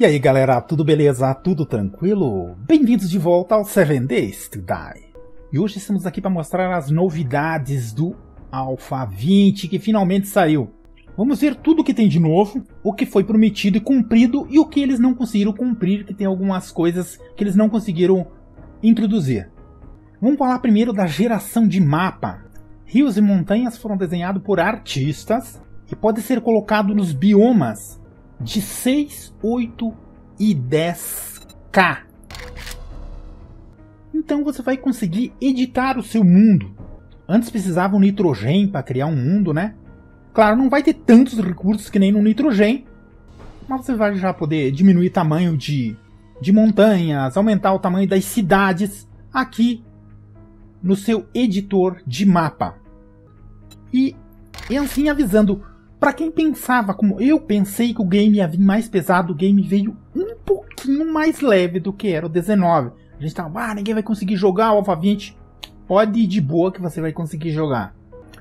E aí galera, tudo beleza? Tudo tranquilo? Bem-vindos de volta ao 7 Days to Die! E hoje estamos aqui para mostrar as novidades do Alpha 20 que finalmente saiu. Vamos ver tudo que tem de novo, o que foi prometido e cumprido e o que eles não conseguiram cumprir, que tem algumas coisas que eles não conseguiram introduzir. Vamos falar primeiro da geração de mapa. Rios e montanhas foram desenhados por artistas e pode ser colocado nos biomas de 6, 8 e 10k. Então você vai conseguir editar o seu mundo. Antes precisava um nitrogênio para criar um mundo, né? Claro, não vai ter tantos recursos que nem no nitrogênio, mas você vai já poder diminuir tamanho de, de montanhas, aumentar o tamanho das cidades aqui no seu editor de mapa. E, e assim avisando para quem pensava como eu pensei que o game ia vir mais pesado, o game veio um pouquinho mais leve do que era o 19. A gente tava, ah, ninguém vai conseguir jogar o Alpha 20. Pode ir de boa que você vai conseguir jogar.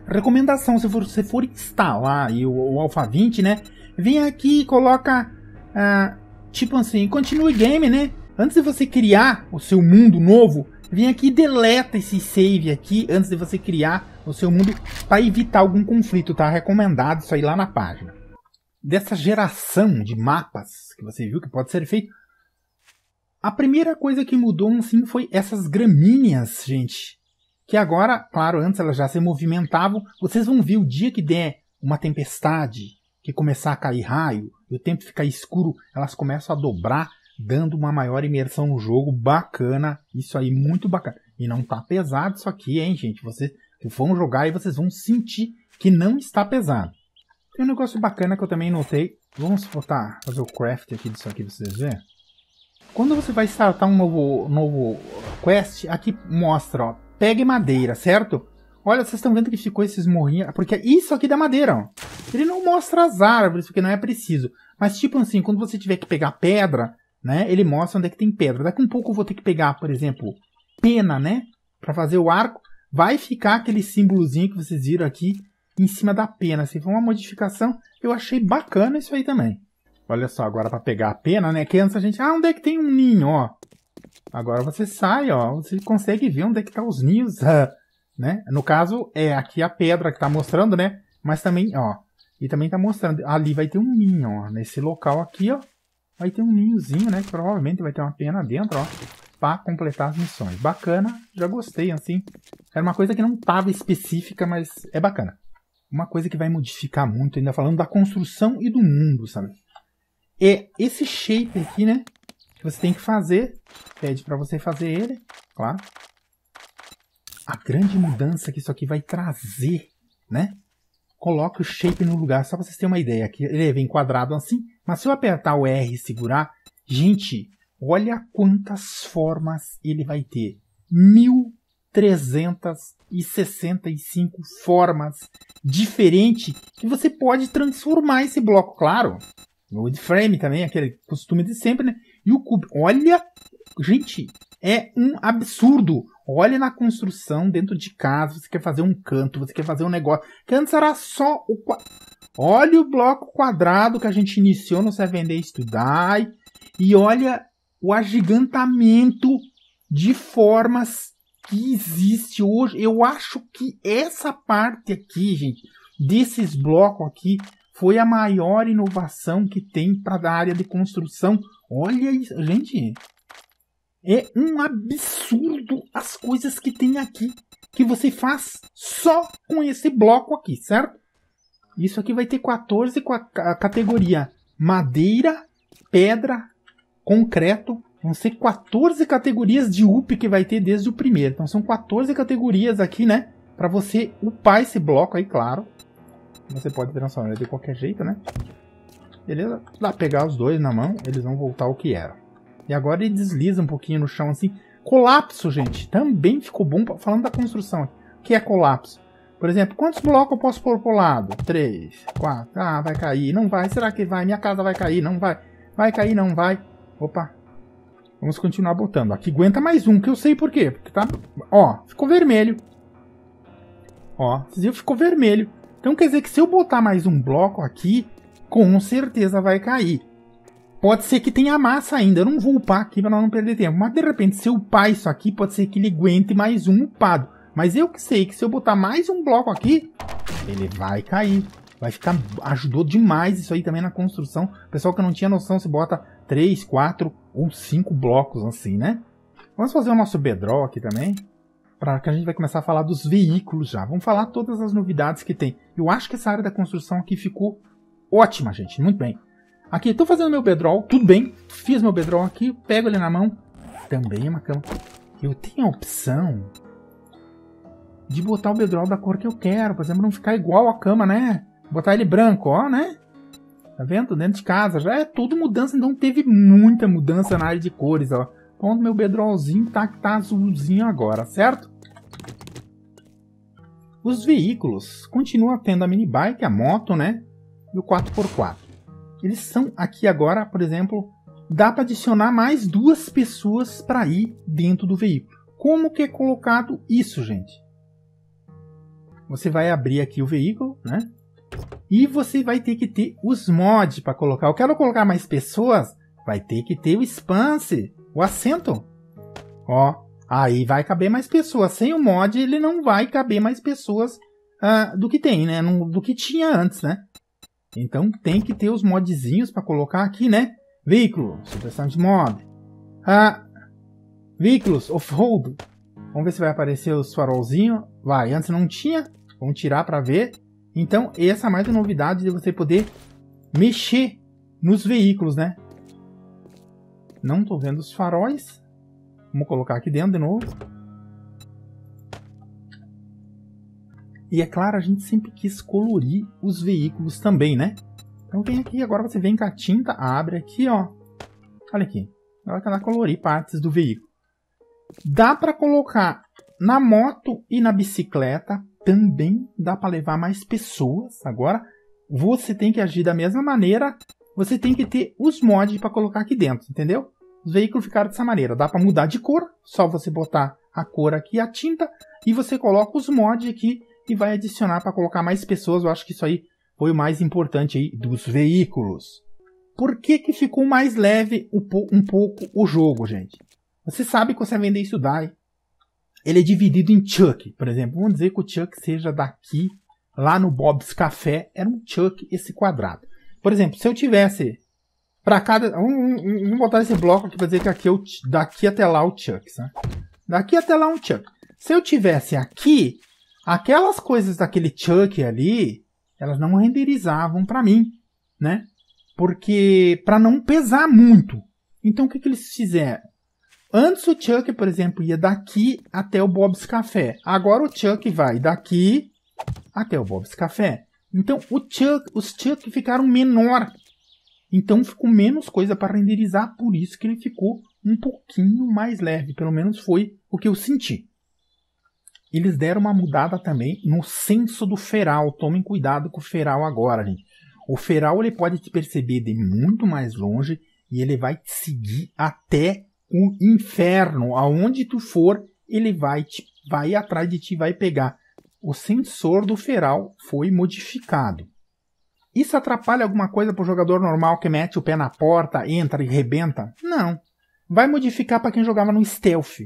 Recomendação, se você for instalar o, o Alpha 20, né? Vem aqui e coloca, ah, tipo assim, continue game, né? Antes de você criar o seu mundo novo, vem aqui e deleta esse save aqui antes de você criar o seu mundo para evitar algum conflito, tá? Recomendado isso aí lá na página. Dessa geração de mapas que você viu que pode ser feito, a primeira coisa que mudou assim foi essas gramíneas, gente. Que agora, claro, antes elas já se movimentavam. Vocês vão ver o dia que der uma tempestade, que começar a cair raio, e o tempo ficar escuro, elas começam a dobrar dando uma maior imersão no jogo, bacana, isso aí, muito bacana. E não tá pesado isso aqui, hein, gente? Vocês vão jogar e vocês vão sentir que não está pesado. Tem um negócio bacana que eu também notei. Vamos botar, fazer o craft aqui disso aqui pra vocês verem. Quando você vai startar um novo, novo quest, aqui mostra, ó, pegue madeira, certo? Olha, vocês estão vendo que ficou esses morrinhos, porque é isso aqui da madeira, ó. Ele não mostra as árvores, porque não é preciso. Mas tipo assim, quando você tiver que pegar pedra, né? Ele mostra onde é que tem pedra. Daqui um pouco eu vou ter que pegar, por exemplo, pena, né? Para fazer o arco, vai ficar aquele símbolozinho que vocês viram aqui em cima da pena. Se assim, foi uma modificação. Eu achei bacana isso aí também. Olha só, agora para pegar a pena, né? Que antes a gente, ah, onde é que tem um ninho, ó? Agora você sai, ó, você consegue ver onde é que tá os ninhos, né? No caso, é aqui a pedra que tá mostrando, né? Mas também, ó, e também tá mostrando, ali vai ter um ninho, ó, nesse local aqui, ó vai ter um ninhozinho, né? Que provavelmente vai ter uma pena dentro, ó. Pra completar as missões. Bacana, já gostei, assim. Era uma coisa que não tava específica, mas é bacana. Uma coisa que vai modificar muito, ainda falando da construção e do mundo, sabe? É esse shape aqui, né? Que você tem que fazer. Pede para você fazer ele, claro. A grande mudança que isso aqui vai trazer, né? Coloque o shape no lugar, só pra vocês terem uma ideia. Aqui ele vem é quadrado assim, mas se eu apertar o R e segurar, gente, olha quantas formas ele vai ter. 1365 formas diferentes que você pode transformar esse bloco, claro. O de frame também, aquele costume de sempre, né? E o cubo. Olha, gente, é um absurdo. Olha na construção dentro de casa, você quer fazer um canto, você quer fazer um negócio. Que antes era só o Olha o bloco quadrado que a gente iniciou no Seven Day e olha o agigantamento de formas que existe hoje. Eu acho que essa parte aqui, gente, desses blocos aqui, foi a maior inovação que tem para a área de construção. Olha isso, gente. É um absurdo as coisas que tem aqui que você faz só com esse bloco aqui, certo? Isso aqui vai ter 14 com a categoria madeira, pedra, concreto. Vão ser 14 categorias de UP que vai ter desde o primeiro. Então são 14 categorias aqui, né? Para você upar esse bloco aí, claro. Você pode transformar de qualquer jeito, né? Beleza? Dá pegar os dois na mão, eles vão voltar ao que era. E agora ele desliza um pouquinho no chão assim. Colapso, gente. Também ficou bom falando da construção. O que é colapso? Por exemplo, quantos blocos eu posso pôr pro lado? Três, quatro. Ah, vai cair. Não vai. Será que vai? Minha casa vai cair? Não vai. Vai cair? Não vai. Opa. Vamos continuar botando. Aqui aguenta mais um, que eu sei por quê. Porque tá... Ó, ficou vermelho. Ó, vocês viram? Ficou vermelho. Então quer dizer que se eu botar mais um bloco aqui, com certeza vai cair. Pode ser que tenha massa ainda. Eu não vou upar aqui para não perder tempo. Mas de repente, se eu upar isso aqui, pode ser que ele aguente mais um upado. Mas eu que sei que se eu botar mais um bloco aqui, ele vai cair. Vai ficar... Ajudou demais isso aí também na construção. Pessoal que não tinha noção se bota 3, 4 ou 5 blocos assim, né? Vamos fazer o nosso bedroll aqui também. Para que a gente vai começar a falar dos veículos já. Vamos falar todas as novidades que tem. Eu acho que essa área da construção aqui ficou ótima, gente. Muito bem. Aqui, estou fazendo meu bedroll, tudo bem. Fiz meu bedroll aqui, pego ele na mão. Também é uma cama. Eu tenho a opção de botar o bedroll da cor que eu quero, por exemplo, não ficar igual a cama, né? Botar ele branco, ó, né? Tá vendo? Dentro de casa, já é tudo mudança, então teve muita mudança na área de cores, ó. Então meu bedrollzinho tá, que tá azulzinho agora, certo? Os veículos continuam tendo a mini bike, a moto, né? E o 4x4. Eles são aqui agora, por exemplo, dá para adicionar mais duas pessoas para ir dentro do veículo. Como que é colocado isso, gente? você vai abrir aqui o veículo, né? E você vai ter que ter os mods para colocar. Eu quero colocar mais pessoas, vai ter que ter o expanse, o assento. Ó, aí vai caber mais pessoas. Sem o mod, ele não vai caber mais pessoas ah, do que tem, né? do que tinha antes, né? Então tem que ter os modzinhos para colocar aqui, né? Veículo, supressão de mod. Ah, veículos, off-road. Vamos ver se vai aparecer os farolzinhos. Vai, antes não tinha. Vamos tirar para ver. Então, essa é mais uma novidade de você poder mexer nos veículos, né? Não estou vendo os faróis. Vamos colocar aqui dentro de novo. E é claro, a gente sempre quis colorir os veículos também, né? Então vem aqui, agora você vem com a tinta, abre aqui, ó. Olha aqui. Agora vai colorir partes do veículo. Dá para colocar na moto e na bicicleta, também dá para levar mais pessoas. Agora, você tem que agir da mesma maneira, você tem que ter os mods para colocar aqui dentro, entendeu? Os veículos ficaram dessa maneira. Dá para mudar de cor, só você botar a cor aqui, a tinta, e você coloca os mods aqui e vai adicionar para colocar mais pessoas. Eu acho que isso aí foi o mais importante aí dos veículos. Por que, que ficou mais leve um pouco o jogo, gente? Você sabe que você vai vender isso daí ele é dividido em Chuck, por exemplo. Vamos dizer que o Chuck seja daqui, lá no Bob's Café, era um Chuck esse quadrado. Por exemplo, se eu tivesse para cada. Vamos, vamos botar esse bloco aqui para dizer que aqui é daqui até lá o Chuck, né? Daqui até lá um Chuck. Se eu tivesse aqui, aquelas coisas daquele Chuck ali, elas não renderizavam para mim, né? Porque para não pesar muito. Então o que, que eles fizeram? Antes o Chuck, por exemplo, ia daqui até o Bob's Café. Agora o Chuck vai daqui até o Bob's Café. Então Chuck, os Chuck ficaram menor. Então ficou menos coisa para renderizar, por isso que ele ficou um pouquinho mais leve. Pelo menos foi o que eu senti. Eles deram uma mudada também no senso do feral. Tomem cuidado com o feral agora, O feral ele pode te perceber de muito mais longe e ele vai te seguir até o inferno, aonde tu for, ele vai te, vai atrás de ti, vai pegar. O sensor do feral foi modificado. Isso atrapalha alguma coisa para o jogador normal que mete o pé na porta, entra e rebenta? Não. Vai modificar para quem jogava no stealth.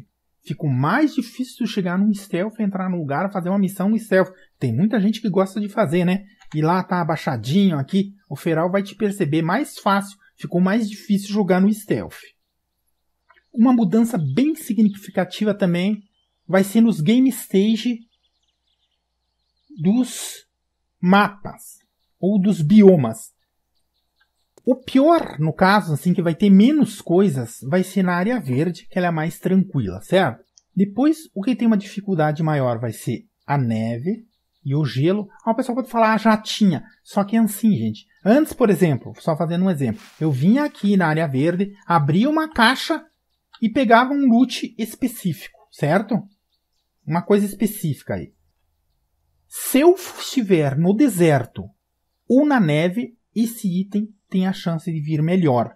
Ficou mais difícil chegar num stealth, entrar no lugar, fazer uma missão no stealth. Tem muita gente que gosta de fazer, né? E lá tá abaixadinho aqui, o feral vai te perceber mais fácil. Ficou mais difícil jogar no stealth. Uma mudança bem significativa também vai ser nos game stage dos mapas ou dos biomas. O pior, no caso, assim, que vai ter menos coisas, vai ser na área verde, que ela é mais tranquila, certo? Depois, o que tem uma dificuldade maior vai ser a neve e o gelo. Ah, o pessoal pode falar, ah, já tinha. Só que é assim, gente. Antes, por exemplo, só fazendo um exemplo, eu vinha aqui na área verde, abri uma caixa, e pegava um loot específico, certo? Uma coisa específica aí. Se eu estiver no deserto ou na neve, esse item tem a chance de vir melhor.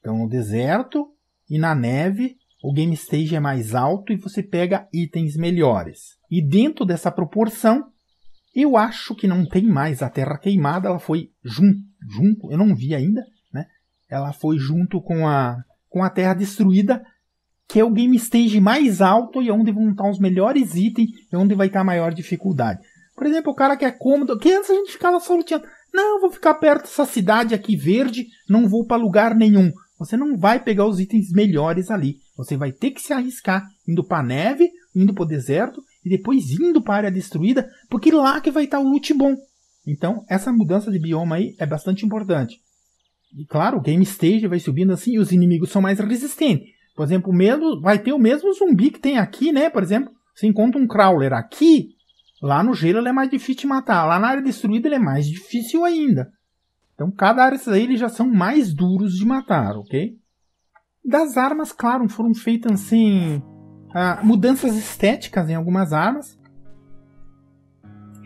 Então, no deserto e na neve, o game stage é mais alto e você pega itens melhores. E dentro dessa proporção, eu acho que não tem mais a terra queimada, ela foi junto, junto eu não vi ainda, né? Ela foi junto com a com a Terra destruída, que é o game stage mais alto e é onde vão estar os melhores itens e onde vai estar a maior dificuldade. Por exemplo, o cara que é cômodo, que antes a gente ficava só luteando, não, vou ficar perto dessa cidade aqui verde, não vou para lugar nenhum. Você não vai pegar os itens melhores ali. Você vai ter que se arriscar indo para neve, indo para o deserto e depois indo para a área destruída, porque lá que vai estar o loot bom. Então, essa mudança de bioma aí é bastante importante. E claro, o game stage vai subindo assim e os inimigos são mais resistentes. Por exemplo, mesmo, vai ter o mesmo zumbi que tem aqui, né? Por exemplo, você encontra um crawler aqui, lá no gelo ele é mais difícil de matar, lá na área destruída ele é mais difícil ainda. Então, cada área aí eles já são mais duros de matar, ok? Das armas, claro, foram feitas assim. Uh, mudanças estéticas em algumas armas.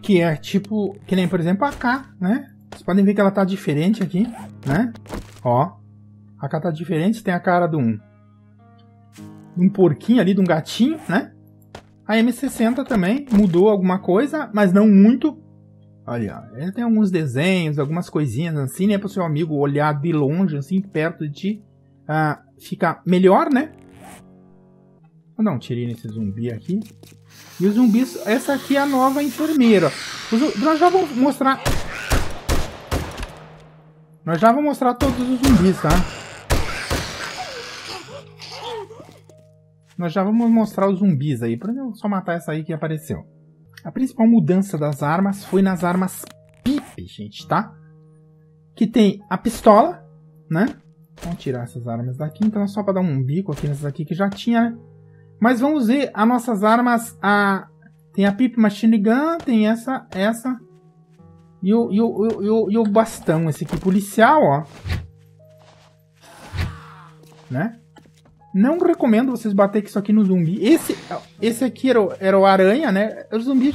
Que é tipo. Que nem, por exemplo, a K, né? Vocês podem ver que ela tá diferente aqui, né? Ó. A cara tá diferente, tem a cara de um, de um porquinho ali, de um gatinho, né? A M60 também mudou alguma coisa, mas não muito. Olha, ela tem alguns desenhos, algumas coisinhas assim, né? Para o seu amigo olhar de longe, assim, perto de uh, ficar melhor, né? Vou dar um tirinho nesse zumbi aqui. E os zumbis, essa aqui é a nova enfermeira. Os, nós já vamos mostrar nós já vamos mostrar todos os zumbis, tá? Nós já vamos mostrar os zumbis aí. Por exemplo, só matar essa aí que apareceu. A principal mudança das armas foi nas armas PIP, gente, tá? Que tem a pistola, né? Vamos tirar essas armas daqui. Então é só para dar um bico aqui nessas aqui que já tinha, né? Mas vamos ver as nossas armas. A... Tem a PIP Machine Gun, tem essa, essa e o, e o, e o, e o bastão, esse aqui, policial, ó. Né? Não recomendo vocês baterem isso aqui no zumbi. Esse, esse aqui era o, era o aranha, né? Era é o zumbi.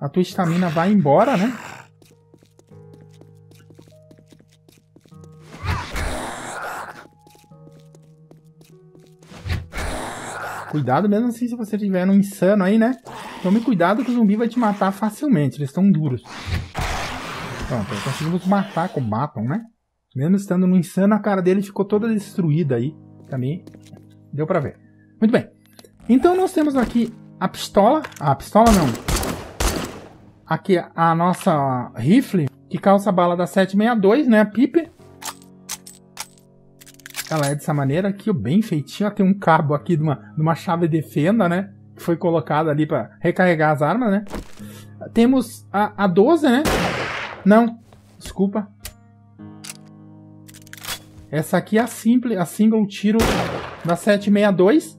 A tua estamina vai embora, né? cuidado, mesmo assim, se você tiver um insano aí, né? Tome cuidado que o zumbi vai te matar facilmente, eles estão duros. Pronto, conseguimos matar com matam, né? Mesmo estando no insano, a cara dele ficou toda destruída aí. Também deu pra ver. Muito bem. Então nós temos aqui a pistola. Ah, a pistola não. Aqui a nossa rifle, que calça a bala da 762, né? A ela é dessa maneira aqui, bem feitinho. tem um cabo aqui de uma, de uma chave de fenda, né? Que foi colocada ali para recarregar as armas, né? Temos a, a 12, né? Não, desculpa. Essa aqui é a simples, a single tiro da 762.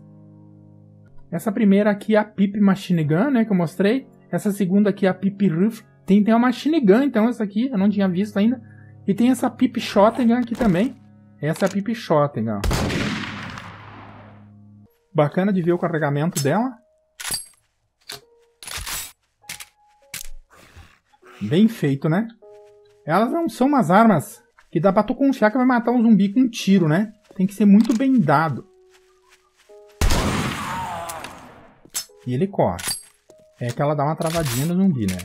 Essa primeira aqui é a Pip Machine Gun, né, que eu mostrei. Essa segunda aqui é a Pip Roof. Tem, tem uma Machine Gun, então, essa aqui, eu não tinha visto ainda. E tem essa Pip Shotgun aqui também. Essa é a Pipichoten, ó. Bacana de ver o carregamento dela. Bem feito, né? Elas não são umas armas que dá pra tu confiar que vai matar um zumbi com um tiro, né? Tem que ser muito bem dado. E ele corre. É que ela dá uma travadinha no zumbi, né?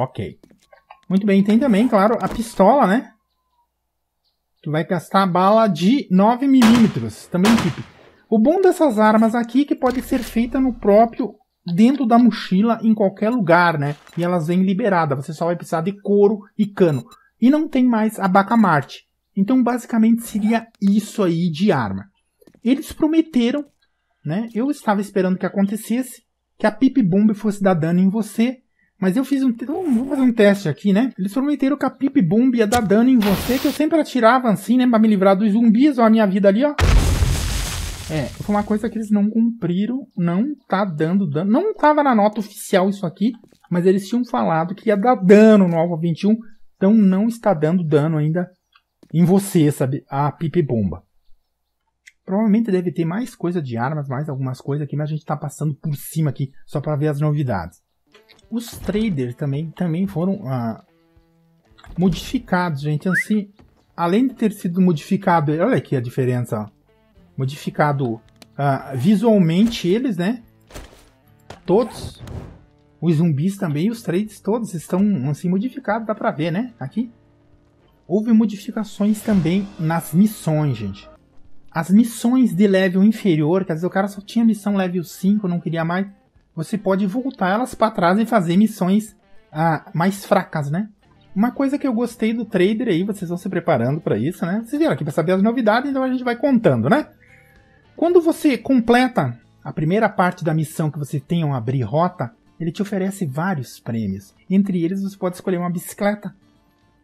Ok. Muito bem, tem também, claro, a pistola, né? Tu vai gastar bala de 9mm, também equipe. O bom dessas armas aqui é que pode ser feita no próprio, dentro da mochila, em qualquer lugar, né? E elas vêm liberadas, você só vai precisar de couro e cano. E não tem mais a bacamarte. Então, basicamente, seria isso aí de arma. Eles prometeram, né? Eu estava esperando que acontecesse, que a Pip Bomb fosse dar dano em você, mas eu fiz um. Então, fazer um teste aqui, né? Eles prometeram que a Pip Bomb ia dar dano em você, que eu sempre atirava assim, né? Pra me livrar dos zumbis, ó, a minha vida ali, ó. É, foi uma coisa que eles não cumpriram, não tá dando dano. Não tava na nota oficial isso aqui, mas eles tinham falado que ia dar dano no Alpha 21, então não está dando dano ainda em você, sabe? A Pip Bomba. Provavelmente deve ter mais coisa de armas, mais algumas coisas aqui, mas a gente tá passando por cima aqui só para ver as novidades os traders também, também foram ah, modificados, gente. Assim, além de ter sido modificado, olha aqui a diferença, ó. modificado ah, visualmente eles, né? Todos, os zumbis também, os trades todos estão assim modificados, dá pra ver, né? Aqui. Houve modificações também nas missões, gente. As missões de level inferior, que às vezes o cara só tinha missão level 5, não queria mais você pode voltar elas para trás e fazer missões ah, mais fracas, né? Uma coisa que eu gostei do trader aí, vocês vão se preparando para isso, né? Vocês vieram aqui para saber as novidades, então a gente vai contando, né? Quando você completa a primeira parte da missão que você tem um abrir rota, ele te oferece vários prêmios. Entre eles, você pode escolher uma bicicleta.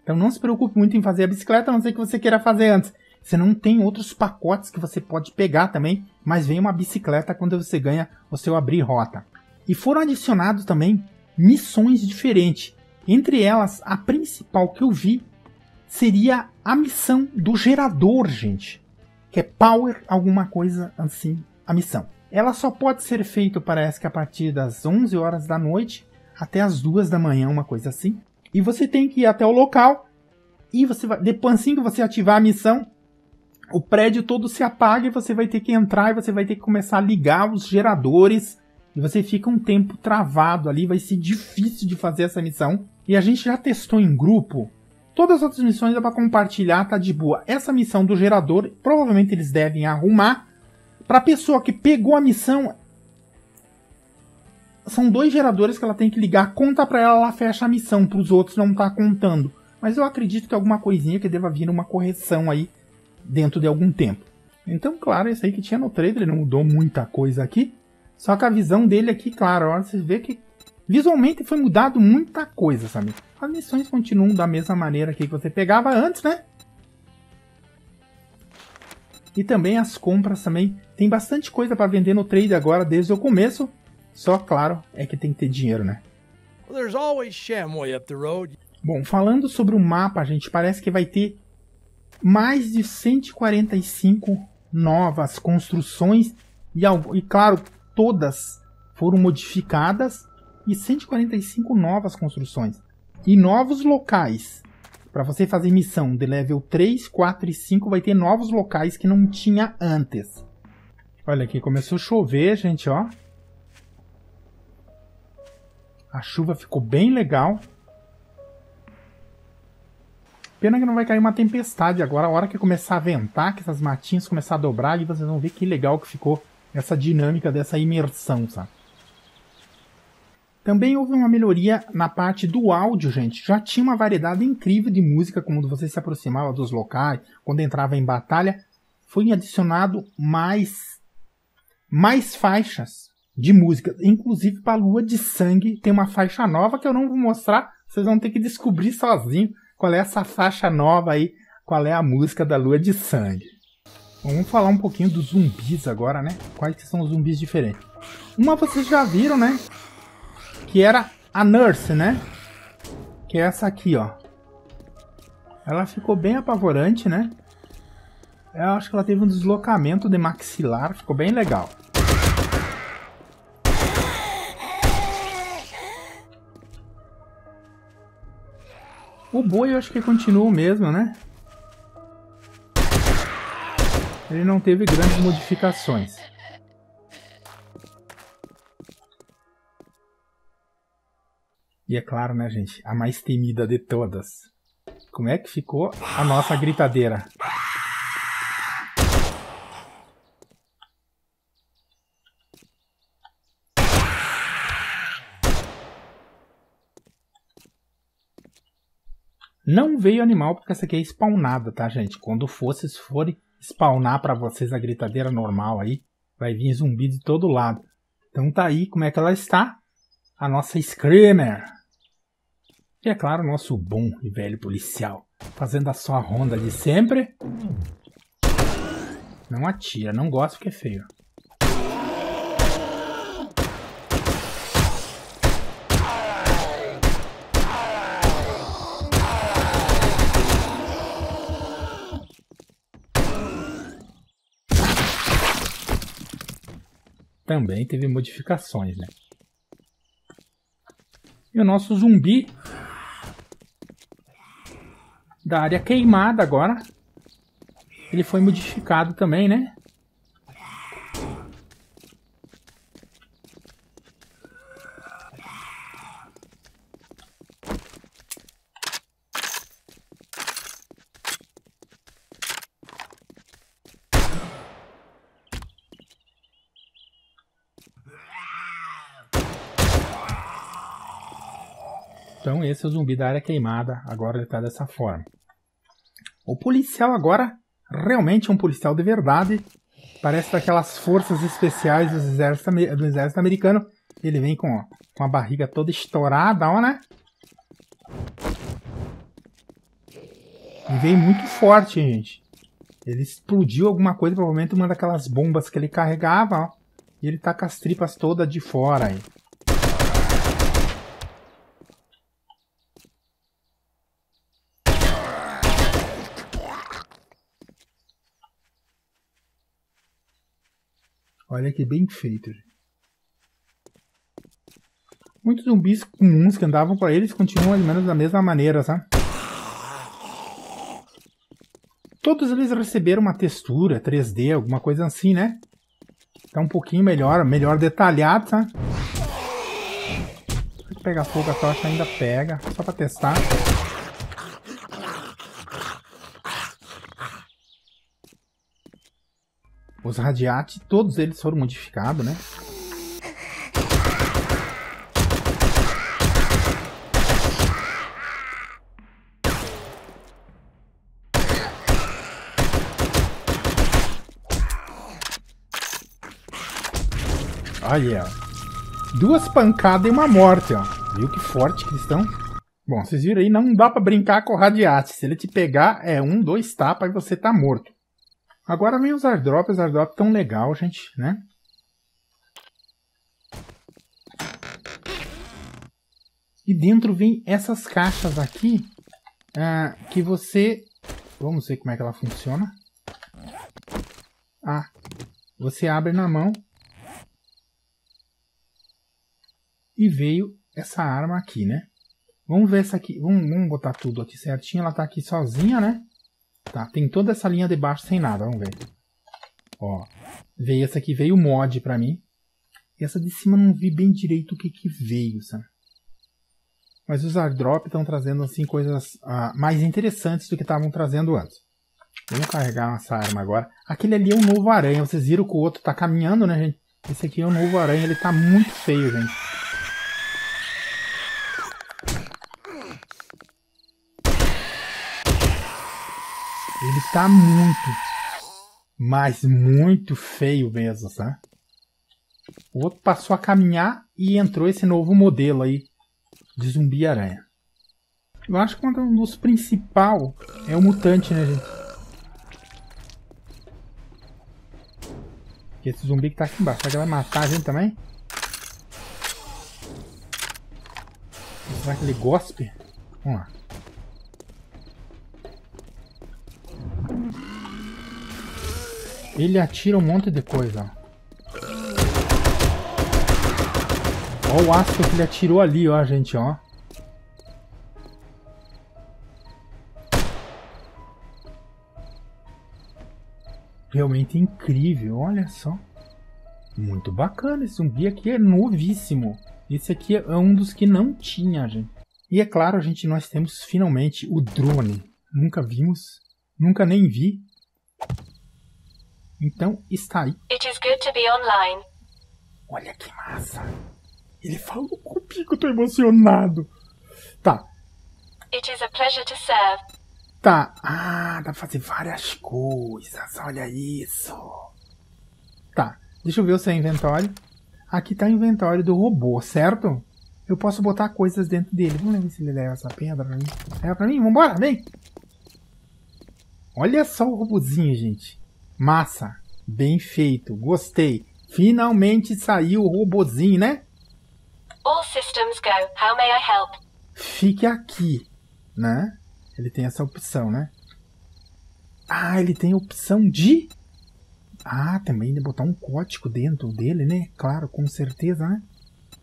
Então não se preocupe muito em fazer a bicicleta, a não ser que você queira fazer antes. Você não tem outros pacotes que você pode pegar também, mas vem uma bicicleta quando você ganha o seu abrir rota e foram adicionados também missões diferentes. Entre elas, a principal que eu vi seria a missão do gerador, gente, que é power alguma coisa assim, a missão. Ela só pode ser feita, parece que a partir das 11 horas da noite até as 2 da manhã, uma coisa assim. E você tem que ir até o local e você vai, depois assim que você ativar a missão, o prédio todo se apaga e você vai ter que entrar e você vai ter que começar a ligar os geradores e você fica um tempo travado ali, vai ser difícil de fazer essa missão. E a gente já testou em grupo. Todas as outras missões dá pra compartilhar, tá de boa. Essa missão do gerador, provavelmente eles devem arrumar. Pra pessoa que pegou a missão, são dois geradores que ela tem que ligar, conta para ela, ela fecha a missão, para os outros não tá contando. Mas eu acredito que alguma coisinha que deva vir uma correção aí dentro de algum tempo. Então, claro, isso aí que tinha no trailer, não mudou muita coisa aqui. Só que a visão dele aqui, claro, você vê que visualmente foi mudado muita coisa, sabe? As missões continuam da mesma maneira que você pegava antes, né? E também as compras também. Tem bastante coisa para vender no trade agora desde o começo. Só, claro, é que tem que ter dinheiro, né? Bom, falando sobre o mapa, gente, parece que vai ter mais de 145 novas construções e, e claro, todas foram modificadas e 145 novas construções e novos locais. Para você fazer missão de level 3, 4 e 5 vai ter novos locais que não tinha antes. Olha aqui, começou a chover, gente, ó. A chuva ficou bem legal. Pena que não vai cair uma tempestade agora. A hora que começar a ventar, que essas matinhas começar a dobrar, e vocês vão ver que legal que ficou essa dinâmica dessa imersão, sabe? Também houve uma melhoria na parte do áudio, gente. Já tinha uma variedade incrível de música quando você se aproximava dos locais, quando entrava em batalha. Foi adicionado mais, mais faixas de música. Inclusive para Lua de Sangue tem uma faixa nova que eu não vou mostrar. Vocês vão ter que descobrir sozinho qual é essa faixa nova aí, qual é a música da Lua de Sangue. Vamos falar um pouquinho dos zumbis agora, né? Quais são os zumbis diferentes? Uma vocês já viram, né? Que era a Nurse, né? Que é essa aqui, ó. Ela ficou bem apavorante, né? Eu acho que ela teve um deslocamento de maxilar, ficou bem legal. O boi eu acho que continua o mesmo, né? ele não teve grandes modificações. E é claro, né, gente? A mais temida de todas. Como é que ficou a nossa gritadeira? Não veio animal porque essa aqui é spawnada, tá, gente? Quando fosse, se forem spawnar para vocês a gritadeira normal aí. Vai vir zumbi de todo lado. Então tá aí como é que ela está. A nossa Screamer. E é claro, o nosso bom e velho policial. Fazendo a sua ronda de sempre. Não atira, não gosto porque é feio. também teve modificações, né? E o nosso zumbi da área queimada agora, ele foi modificado também, né? Então esse é o zumbi da área queimada, agora ele está dessa forma. O policial agora realmente é um policial de verdade, parece daquelas forças especiais do exército, do exército americano. Ele vem com, com a barriga toda estourada, ó, né? E vem muito forte, gente. Ele explodiu alguma coisa, provavelmente uma daquelas bombas que ele carregava, ó. E ele tá com as tripas todas de fora aí. Olha que bem feito. Muitos zumbis comuns que andavam por eles continuam menos da mesma maneira, tá? Todos eles receberam uma textura 3D, alguma coisa assim, né? Tá um pouquinho melhor, melhor detalhado, tá? Pega fogo, a tocha ainda pega, só pra testar. os Radiati, todos eles foram modificados, né? Olha, duas pancadas e uma morte, ó. Viu que forte que eles estão? Bom, vocês viram aí, não dá pra brincar com o Radiate. Se ele te pegar, é um, dois tapas e você tá morto. Agora vem os airdrops, airdrop tão legal, gente, né? E dentro vem essas caixas aqui, ah, que você... Vamos ver como é que ela funciona. Ah, você abre na mão. E veio essa arma aqui, né? Vamos ver essa aqui. Vamos, vamos botar tudo aqui certinho. Ela tá aqui sozinha, né? Tá, tem toda essa linha de baixo sem nada, vamos ver. Ó, veio essa aqui, veio mod pra mim. E essa de cima não vi bem direito o que que veio, sabe? Mas os airdrop estão trazendo, assim, coisas ah, mais interessantes do que estavam trazendo antes. Vamos carregar essa arma agora. Aquele ali é um novo aranha. Vocês viram que o outro tá caminhando, né, gente? Esse aqui é o novo aranha. Ele tá muito feio, gente. tá muito, mas muito feio mesmo, tá? O outro passou a caminhar e entrou esse novo modelo aí de zumbi-aranha. Eu acho que um dos principal é o mutante, né, gente? Esse zumbi que tá aqui embaixo, será que vai matar a gente também? Será que ele gospe? Vamos lá. Ele atira um monte de coisa. Olha o ácido que ele atirou ali, ó, gente, ó. Realmente incrível, olha só. Muito bacana, esse zumbi aqui é novíssimo. Esse aqui é um dos que não tinha, gente. E é claro, gente, nós temos finalmente o drone. Nunca vimos, nunca nem vi, então está aí. It is good to be online. Olha que massa. Ele falou comigo, tô emocionado. Tá. It is a pleasure to serve. Tá. Ah, dá pra fazer várias coisas. Olha isso. Tá. Deixa eu ver o seu inventório. Aqui tá o inventório do robô, certo? Eu posso botar coisas dentro dele. Vamos ver se ele leva essa pedra pra mim. Leva pra mim? Vambora, vem! Olha só o robôzinho, gente. Massa, bem feito, gostei. Finalmente saiu o robozinho, né? All systems go. How may I help? Fique aqui, né? Ele tem essa opção, né? Ah, ele tem a opção de ah, também de botar um código dentro dele, né? Claro, com certeza, né?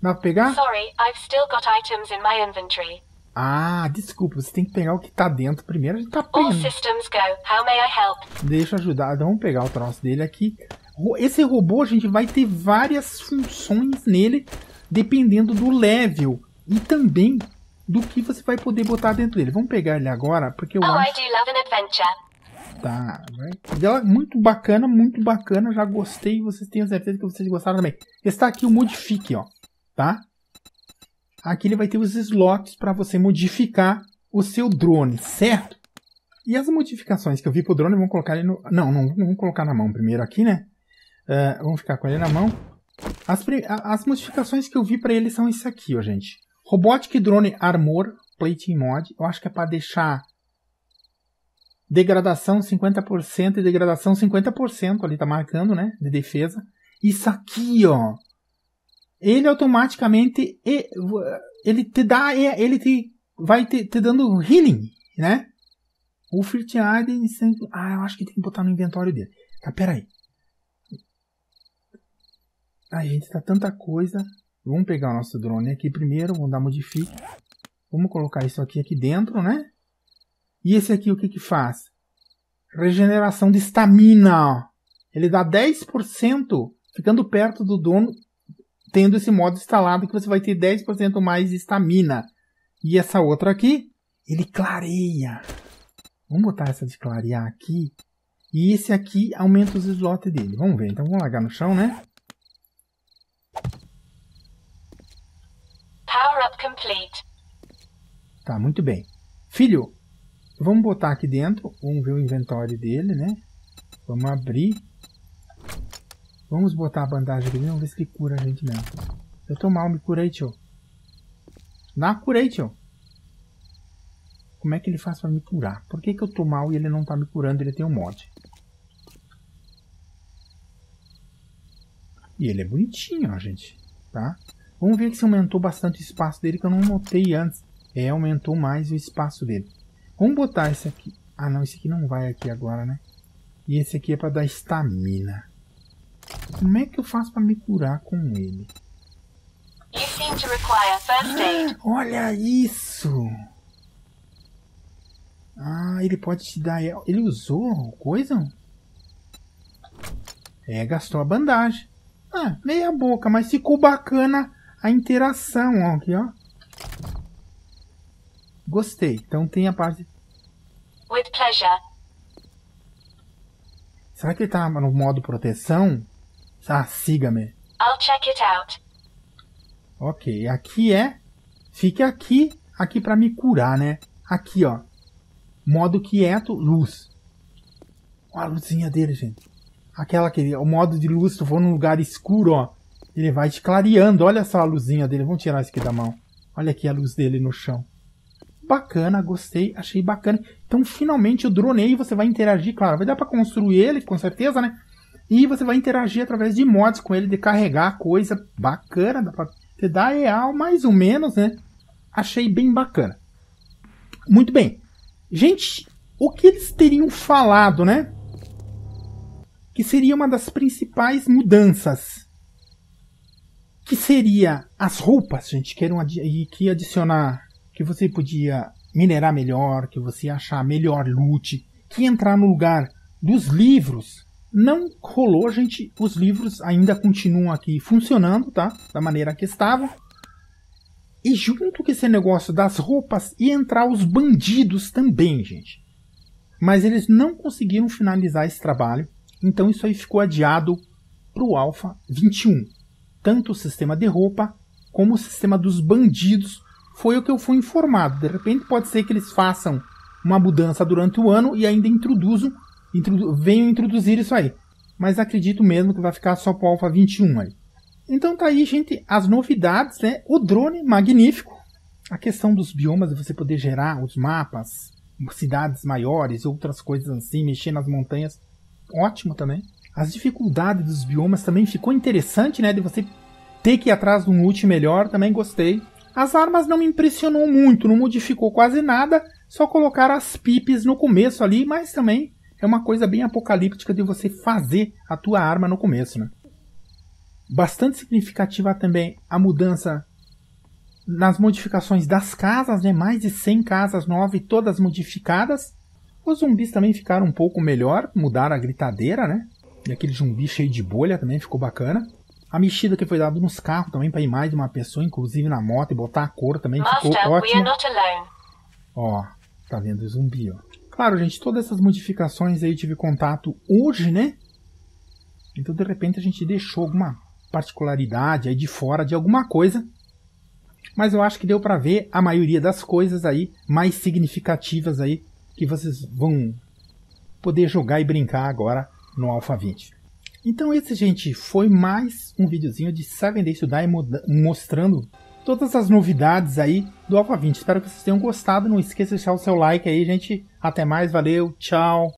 Dá pra pegar? Sorry, I've still got items in my inventory. Ah, desculpa, você tem que pegar o que tá dentro primeiro. A gente tá pegando. Deixa eu ajudar. Então, vamos pegar o troço dele aqui. Esse robô, a gente vai ter várias funções nele, dependendo do level e também do que você vai poder botar dentro dele. Vamos pegar ele agora, porque eu oh, acho... Tá, vai. Dela é muito bacana, muito bacana. Já gostei. Vocês têm certeza que vocês gostaram também. Está aqui o Modifique, ó. Tá? Aqui ele vai ter os slots para você modificar o seu drone, certo? E as modificações que eu vi pro drone, vamos colocar ele no... Não, não, não vamos colocar na mão primeiro aqui, né? Uh, vamos ficar com ele na mão. As, pre... as modificações que eu vi para ele são isso aqui, ó, gente. Robotic Drone Armor Plating Mod. Eu acho que é para deixar degradação 50% e degradação 50%. Ali tá marcando, né? De defesa. Isso aqui, ó ele automaticamente ele te dá, ele te vai te, te dando healing, né? O Firtiaden sempre. Ah, eu acho que tem que botar no inventório dele. Tá, peraí. A gente tá tanta coisa. Vamos pegar o nosso drone aqui primeiro. Vamos dar modifique. Vamos colocar isso aqui aqui dentro, né? E esse aqui o que que faz? Regeneração de estamina. Ele dá 10% ficando perto do dono tendo esse modo instalado que você vai ter 10% mais de estamina. E essa outra aqui, ele clareia. Vamos botar essa de clarear aqui. E esse aqui aumenta os slots dele. Vamos ver, então vamos largar no chão, né? Power up complete. Tá, muito bem. Filho, vamos botar aqui dentro. Vamos ver o inventório dele, né? Vamos abrir. Vamos botar a bandagem aqui, vamos ver se ele cura a gente mesmo. Eu tô mal, me curei, tio. Na curei, tio. Como é que ele faz pra me curar? Por que que eu tô mal e ele não tá me curando? Ele tem um mod. E ele é bonitinho, ó, gente. Tá? Vamos ver se aumentou bastante o espaço dele, que eu não notei antes. É, aumentou mais o espaço dele. Vamos botar esse aqui. Ah, não, esse aqui não vai aqui agora, né? E esse aqui é para dar estamina. Como é que eu faço para me curar com ele? Ah, olha isso! Ah, ele pode te dar. Ele usou coisa? É, gastou a bandagem. Ah, meia boca, mas ficou bacana a interação, ó, aqui, ó. Gostei. Então tem a parte. With pleasure. Será que ele tá no modo proteção? Ah, siga-me. I'll check it out. Ok, aqui é. Fique aqui, aqui para me curar, né? Aqui, ó. Modo quieto, luz. Olha a luzinha dele, gente. Aquela que. O modo de luz, tu for num lugar escuro, ó. Ele vai te clareando. Olha só a luzinha dele. Vamos tirar isso aqui da mão. Olha aqui a luz dele no chão. Bacana, gostei, achei bacana. Então, finalmente, o e você vai interagir, claro. Vai dar para construir ele, com certeza, né? E você vai interagir através de mods com ele, de carregar coisa bacana, dá pra te dar real mais ou menos, né? Achei bem bacana. Muito bem. Gente, o que eles teriam falado, né? Que seria uma das principais mudanças. Que seria as roupas, gente, que, eram, e que adicionar, que você podia minerar melhor, que você achar melhor loot, que entrar no lugar dos livros não rolou, gente. Os livros ainda continuam aqui funcionando, tá? Da maneira que estavam. E junto com esse negócio das roupas e entrar os bandidos também, gente. Mas eles não conseguiram finalizar esse trabalho, então isso aí ficou adiado para o Alpha 21. Tanto o sistema de roupa como o sistema dos bandidos foi o que eu fui informado. De repente pode ser que eles façam uma mudança durante o ano e ainda introduzam introdu venham introduzir isso aí. Mas acredito mesmo que vai ficar só para o Alpha 21 aí. Então tá aí, gente, as novidades, né? O drone magnífico. A questão dos biomas, de você poder gerar os mapas, cidades maiores, outras coisas assim, mexer nas montanhas. Ótimo também. As dificuldades dos biomas também ficou interessante, né? De você ter que ir atrás de um loot melhor, também gostei. As armas não me impressionou muito, não modificou quase nada, só colocaram as pipes no começo ali, mas também é uma coisa bem apocalíptica de você fazer a tua arma no começo, né? Bastante significativa também a mudança nas modificações das casas, né? Mais de 100 casas novas e todas modificadas. Os zumbis também ficaram um pouco melhor, mudaram a gritadeira, né? E aquele zumbi cheio de bolha também ficou bacana. A mexida que foi dada nos carros também para ir mais de uma pessoa, inclusive na moto, e botar a cor também Master, ficou ótimo. Ó, tá vendo o zumbi, ó. Claro, gente, todas essas modificações aí tive contato hoje, né? Então, de repente, a gente deixou alguma particularidade aí de fora de alguma coisa. Mas eu acho que deu para ver a maioria das coisas aí mais significativas aí que vocês vão poder jogar e brincar agora no Alpha 20. Então esse, gente, foi mais um videozinho de 7 Days to Die mostrando todas as novidades aí do Alpha 20. Espero que vocês tenham gostado. Não esqueça de deixar o seu like aí, gente. Até mais, valeu, tchau.